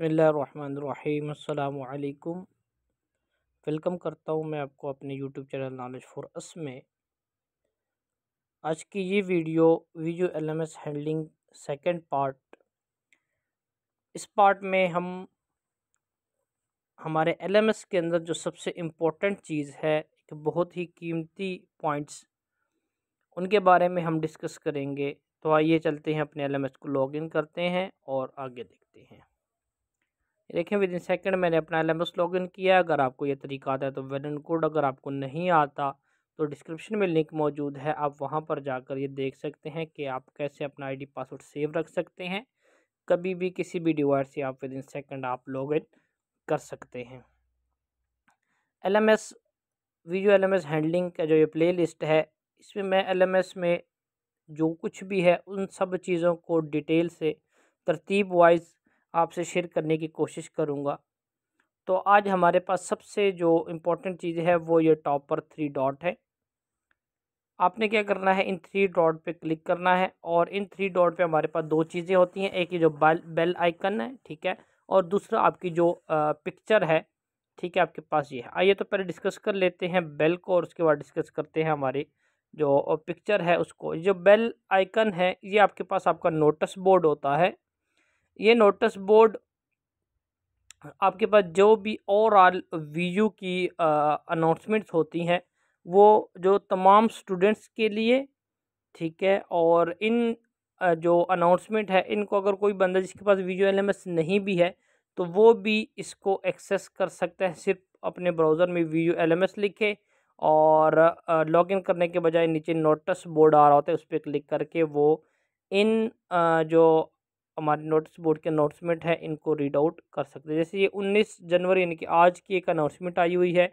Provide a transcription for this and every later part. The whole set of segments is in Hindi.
बसमीम् वेलकम करता हूँ मैं आपको अपने YouTube channel knowledge for us में आज की ये video video LMS handling second part इस पार्ट में हम हमारे एलएमएस के अंदर जो सबसे इम्पोर्टेंट चीज़ है एक बहुत ही कीमती पॉइंट्स उनके बारे में हम डिस्कस करेंगे तो आइए चलते हैं अपने एलएमएस को लॉगिन करते हैं और आगे देखते हैं देखें विद इन सेकेंड मैंने अपना L M S log in किया अगर आपको ये तरीका आता है तो वेल एन कोड अगर आपको नहीं आता तो डिस्क्रिप्शन में लिंक मौजूद है आप वहाँ पर जाकर ये देख सकते हैं कि आप कैसे अपना आईडी पासवर्ड सेव रख सकते हैं कभी भी किसी भी डिवाइस से आप विद इन सेकेंड आप लॉग इन कर सकते हैं L M S video L M S handling का जो ये प्ले लिस्ट है इसमें मैं एल एम एस में जो कुछ भी है उन सब चीज़ों को डिटेल से तरतीब वाइज आपसे शेयर करने की कोशिश करूँगा तो आज हमारे पास सबसे जो इम्पोर्टेंट चीज़ है वो ये टॉप पर थ्री डॉट है आपने क्या करना है इन थ्री डॉट पे क्लिक करना है और इन थ्री डॉट पे हमारे पास दो चीज़ें होती हैं एक ये जो बेल बेल आइकन है ठीक है और दूसरा आपकी जो आ, पिक्चर है ठीक है आपके पास ये है आइए तो पहले डिस्कस कर लेते हैं बेल को और उसके बाद डिस्कस करते हैं हमारी जो पिक्चर है उसको जो बेल आइकन है ये आपके पास आपका नोटिस बोर्ड होता है ये नोटिस बोर्ड आपके पास जो भी ओवरऑल वी यू की अनाउंसमेंट्स होती हैं वो जो तमाम स्टूडेंट्स के लिए ठीक है और इन जो अनाउंसमेंट है इनको अगर कोई बंदा जिसके पास वी एल एम एस नहीं भी है तो वो भी इसको एक्सेस कर सकता है सिर्फ अपने ब्राउज़र में वी एल एम एस लिखे और लॉगिन करने के बजाय नीचे नोटिस बोर्ड आ रहा होता है उस पर क्लिक करके वो इन जो हमारे नोटिस बोर्ड के अनाउंसमेंट है इनको रीड आउट कर सकते हैं जैसे ये उन्नीस जनवरी यानी कि आज की एक अनाउंसमेंट आई हुई है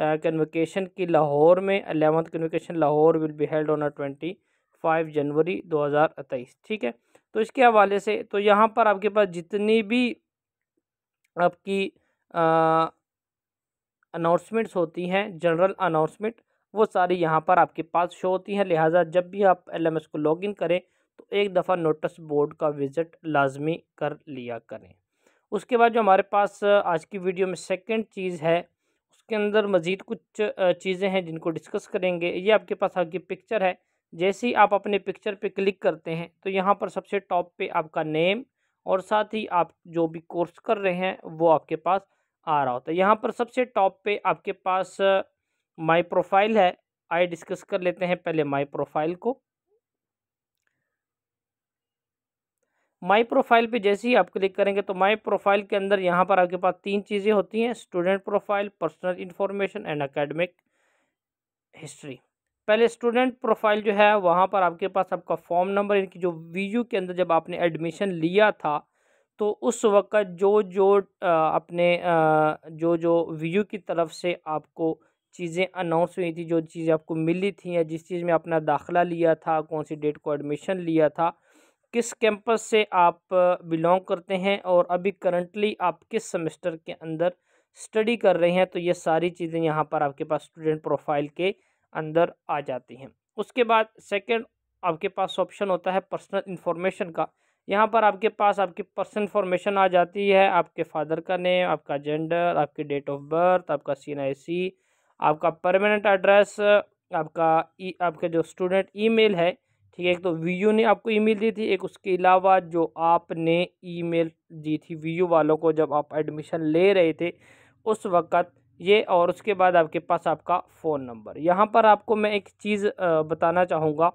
कन्वोकेशन की लाहौर में eleventh convocation Lahore will be held on twenty five January दो हज़ार तेईस ठीक है तो इसके हवाले से तो यहाँ पर आपके पास जितनी भी आपकी अनाउंसमेंट्स होती हैं जनरल अनाउंसमेंट वो सारी यहाँ पर आपके पास शो होती हैं लिहाजा जब भी आप एल एम एस को लॉगिन करें तो एक दफ़ा नोटिस बोर्ड का विज़िट लाजमी कर लिया करें उसके बाद जो हमारे पास आज की वीडियो में सेकंड चीज़ है उसके अंदर मज़ीद कुछ चीज़ें हैं जिनको डिस्कस करेंगे ये आपके पास आपकी पिक्चर है जैसे ही आप अपने पिक्चर पे क्लिक करते हैं तो यहाँ पर सबसे टॉप पे आपका नेम और साथ ही आप जो भी कोर्स कर रहे हैं वो आपके पास आ रहा होता है यहाँ पर सबसे टॉप पे आपके पास माई प्रोफाइल है आइए डिस्कस कर लेते हैं पहले माई प्रोफाइल को माई प्रोफाइल पे जैसे ही आप क्लिक करेंगे तो माई प्रोफाइल के अंदर यहाँ पर आपके पास तीन चीज़ें होती हैं student profile personal information and academic history पहले स्टूडेंट प्रोफाइल जो है वहाँ पर आपके पास आपका फॉर्म नंबर इनकी जो वी के अंदर जब आपने एडमिशन लिया था तो उस वक़्त जो जो अपने जो जो वी की तरफ से आपको चीज़ें अनाउंस हुई थी जो चीज़ें आपको मिली थी या जिस चीज़ में अपना दाखला लिया था कौन सी डेट को एडमिशन लिया था किस कैंपस से आप बिलोंग करते हैं और अभी करंटली आप किस सेमेस्टर के अंदर स्टडी कर रहे हैं तो ये सारी चीज़ें यहाँ पर आपके पास स्टूडेंट प्रोफाइल के अंदर आ जाती हैं उसके बाद सेकेंड आपके पास ऑप्शन होता है पर्सनल इन्फॉर्मेशन का यहाँ पर आपके पास आपकी पर्सनल इन्फॉर्मेशन आ जाती है आपके फादर का नेम आपका जेंडर आपकी डेट ऑफ बर्थ आपका सी आपका परमानेंट एड्रेस आपका ई आपके जो स्टूडेंट ईमेल है ठीक है एक तो वीयू ने आपको ईमेल दी थी एक उसके अलावा जो आपने ईमेल दी थी वीयू वालों को जब आप एडमिशन ले रहे थे उस वक़्त ये और उसके बाद आपके पास आपका फ़ोन नंबर यहाँ पर आपको मैं एक चीज़ बताना चाहूँगा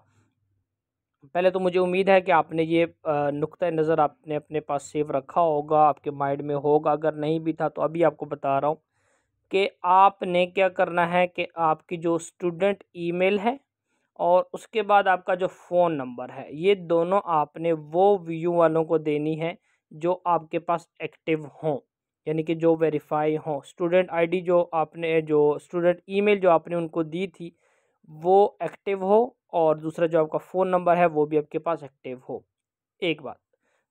पहले तो मुझे उम्मीद है कि आपने ये नुक़ नज़र आपने अपने पास सेव रखा होगा आपके माइंड में होगा अगर नहीं भी था तो अभी आपको बता रहा हूँ कि आपने क्या करना है कि आपकी जो स्टूडेंट ईमेल है और उसके बाद आपका जो फ़ोन नंबर है ये दोनों आपने वो व्यू वालों को देनी है जो आपके पास एक्टिव हों यानी कि जो वेरीफाई हों स्टूडेंट आईडी जो आपने जो स्टूडेंट ईमेल जो आपने उनको दी थी वो एक्टिव हो और दूसरा जो आपका फ़ोन नंबर है वो भी आपके पास एक्टिव हो एक बात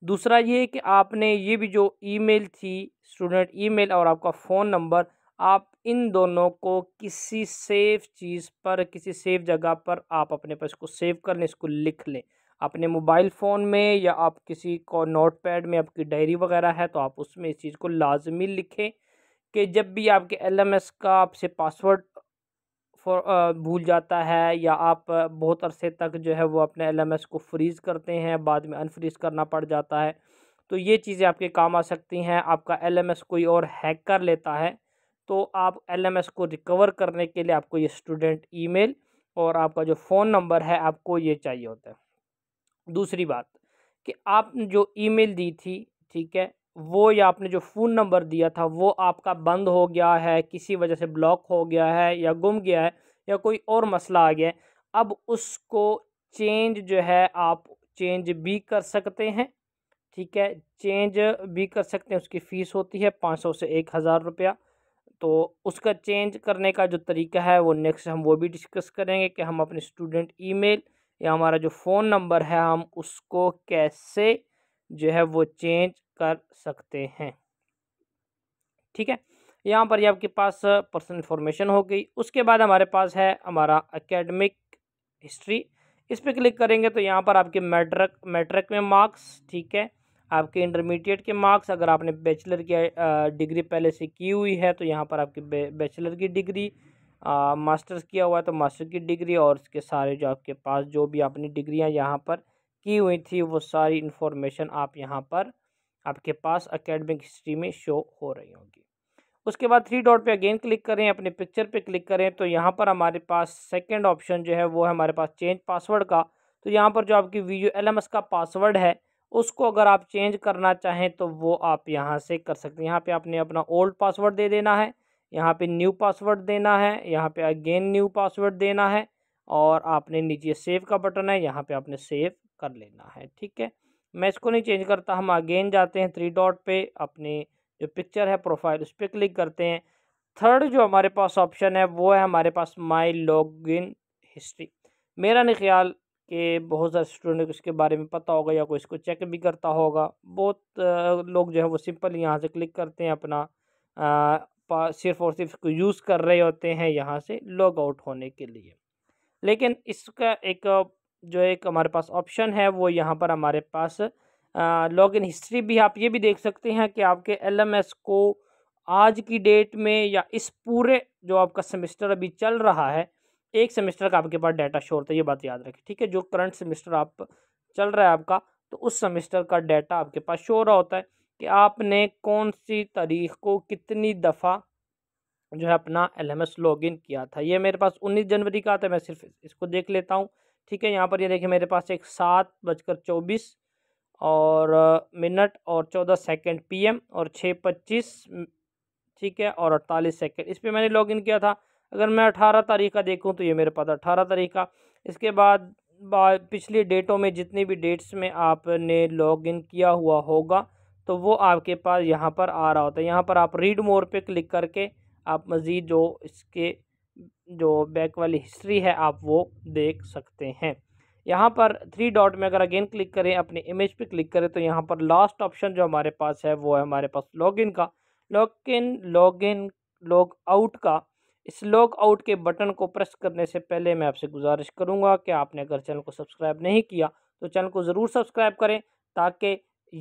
दूसरा ये कि आपने ये भी जो ईमेल थी स्टूडेंट ईमेल और आपका फ़ोन नंबर आप इन दोनों को किसी सेफ चीज़ पर किसी सेफ जगह पर आप अपने पास इसको सेव कर लें इसको लिख लें अपने मोबाइल फ़ोन में या आप किसी को नोट पैड में आपकी डायरी वगैरह है तो आप उसमें इस चीज़ को लाजमी लिखें कि जब भी आपके एल का आपसे पासवर्ड भूल जाता है या आप बहुत अरसे तक जो है वो अपने एल को फ्रीज़ करते हैं बाद में अनफ्रीज़ करना पड़ जाता है तो ये चीज़ें आपके काम आ सकती हैं आपका एल कोई और हैक कर लेता है तो आप एलएमएस को रिकवर करने के लिए आपको ये स्टूडेंट ईमेल और आपका जो फ़ोन नंबर है आपको ये चाहिए होता है दूसरी बात कि आप जो ईमेल दी थी ठीक है वो या आपने जो फ़ोन नंबर दिया था वो आपका बंद हो गया है किसी वजह से ब्लॉक हो गया है या गुम गया है या कोई और मसला आ गया है अब उसको चेंज जो है आप चेंज भी कर सकते हैं ठीक है चेंज भी कर सकते हैं उसकी फ़ीस होती है पाँच सौ से एक हज़ार रुपया तो उसका चेंज करने का जो तरीका है वो नेक्स्ट हम वो भी डिस्कस करेंगे कि हम अपने स्टूडेंट ईमेल या हमारा जो फ़ोन नंबर है हम उसको कैसे जो है वो चेंज कर सकते हैं ठीक है यहाँ पर ये आपके पास पर्सनल इन्फॉर्मेशन हो गई उसके बाद हमारे पास है हमारा एकेडमिक हिस्ट्री इस पर क्लिक करेंगे तो यहाँ पर आपके मैट्रिक मैट्रिक में मार्क्स ठीक है आपके इंटरमीडिएट के मार्क्स अगर आपने बैचलर की डिग्री पहले से की हुई है तो यहाँ पर आपकी बैचलर की डिग्री मास्टर्स किया हुआ है तो मास्टर की डिग्री और उसके सारे जो आपके पास जो भी आपने डिग्रियाँ यहाँ पर की हुई थी वो सारी इन्फॉर्मेशन आप यहाँ पर आपके पास अकेडमिक हिस्ट्री में शो हो रही होगी उसके बाद थ्री डॉट पे अगेन क्लिक करें अपने पिक्चर पे क्लिक करें तो यहाँ पर हमारे पास सेकंड ऑप्शन जो है वो है हमारे पास चेंज पासवर्ड का तो यहाँ पर जो आपकी V U L M S का पासवर्ड है उसको अगर आप चेंज करना चाहें तो वो आप यहाँ से कर सकते हैं यहाँ पे आपने अपना ओल्ड पासवर्ड दे देना है यहाँ पे न्यू पासवर्ड देना है यहाँ पे अगेन न्यू पासवर्ड देना है और आपने नीचे सेव का बटन है यहाँ पे आपने सेव कर लेना है ठीक है मैं इसको नहीं चेंज करता हम अगेन जाते हैं थ्री डॉट पे अपने जो पिक्चर है प्रोफाइल उस पर क्लिक करते हैं थर्ड जो हमारे पास ऑप्शन है वो है हमारे पास माई लॉग इन हिस्ट्री मेरा नहीं ख्याल कि बहुत सारे स्टूडेंट को इसके बारे में पता होगा या कोई इसको चेक भी करता होगा बहुत लोग जो है वो सिंपल यहाँ से क्लिक करते हैं अपना आ, सिर्फ और सिर्फ इसको यूज़ कर रहे होते हैं यहाँ से लॉग आउट होने के लिए लेकिन इसका एक जो एक हमारे पास ऑप्शन है वो यहाँ पर हमारे पास लॉग इन हिस्ट्री भी आप ये भी देख सकते हैं कि आपके एल को आज की डेट में या इस पूरे जो आपका सेमेस्टर अभी चल रहा है एक सेमेस्टर का आपके पास डाटा शो होता है ये बात याद रखें ठीक है जो करंट सेमेस्टर आप चल रहा है आपका तो उस सेमेस्टर का डाटा आपके पास शो रहा होता है कि आपने कौन सी तारीख को कितनी दफ़ा जो है अपना एल एम एस किया था ये मेरे पास उन्नीस जनवरी का आता है मैं सिर्फ इसको देख लेता हूँ ठीक है यहाँ पर ये देखिए मेरे पास एक सात बजकर चौबीस और मिनट और चौदह सेकंड पीएम और छः पच्चीस ठीक है और अड़तालीस सेकंड इस पर मैंने लॉगिन किया था अगर मैं अठारह तारीख का देखूँ तो ये मेरे पास अठारह तारीख का इसके बाद पिछली डेटों में जितनी भी डेट्स में आपने लॉग इन किया हुआ होगा तो वो आपके पास यहाँ पर आ रहा होता है यहाँ पर आप रीड मोर पे क्लिक करके आप मज़ीद जो इसके जो बैक वाली हिस्ट्री है आप वो देख सकते हैं यहाँ पर थ्री डॉट में अगर अगेन क्लिक करें अपने इमेज पे क्लिक करें तो यहाँ पर लास्ट ऑप्शन जो हमारे पास है वो है हमारे पास लॉगिन का लॉगिन लॉगिन लॉग आउट का इस लॉक आउट के बटन को प्रेस करने से पहले मैं आपसे गुजारिश करूंगा कि आपने अगर चैनल को सब्सक्राइब नहीं किया तो चैनल को ज़रूर सब्सक्राइब करें ताकि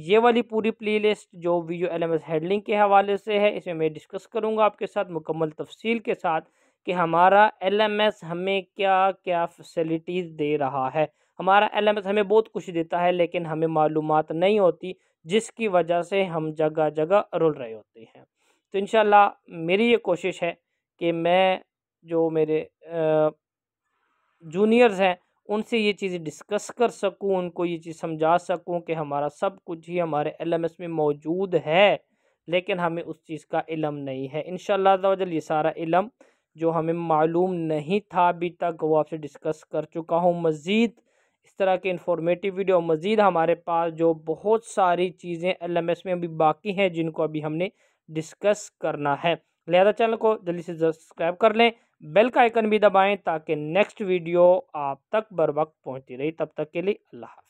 ये वाली पूरी प्लेलिस्ट जो वीडियो एलएमएस हेडलिंग के हवाले से है इसमें मैं डिस्कस करूंगा आपके साथ मुकम्मल तफसील के साथ कि हमारा एलएमएस हमें क्या क्या फैसिलिटीज़ दे रहा है हमारा एस हमें बहुत कुछ देता है लेकिन हमें मालूम नहीं होती जिसकी वजह से हम जगह जगह रुल रहे होते हैं तो इन मेरी ये कोशिश है कि मैं जो मेरे जूनियर्स हैं उनसे ये चीज़ें डिस्कस कर सकूं उनको ये चीज़ समझा सकूं कि हमारा सब कुछ ही हमारे एल में मौजूद है लेकिन हमें उस चीज़ का इलम नहीं है इन शजल ये सारा इलम जो हमें मालूम नहीं था अभी तक वो आपसे डिस्कस कर चुका हूँ मज़ीद इस तरह के इंफॉर्मेटिव वीडियो मज़ीद हमारे पास जो बहुत सारी चीज़ें एल में अभी बाकी हैं जिनको अभी हमने डिस्कस करना है लिहाजा चैनल को जल्दी से सब्सक्राइब कर लें बेल का आइकन भी दबाएं ताकि नेक्स्ट वीडियो आप तक बर वक्त पहुँचती रही तब तक के लिए अल्लाह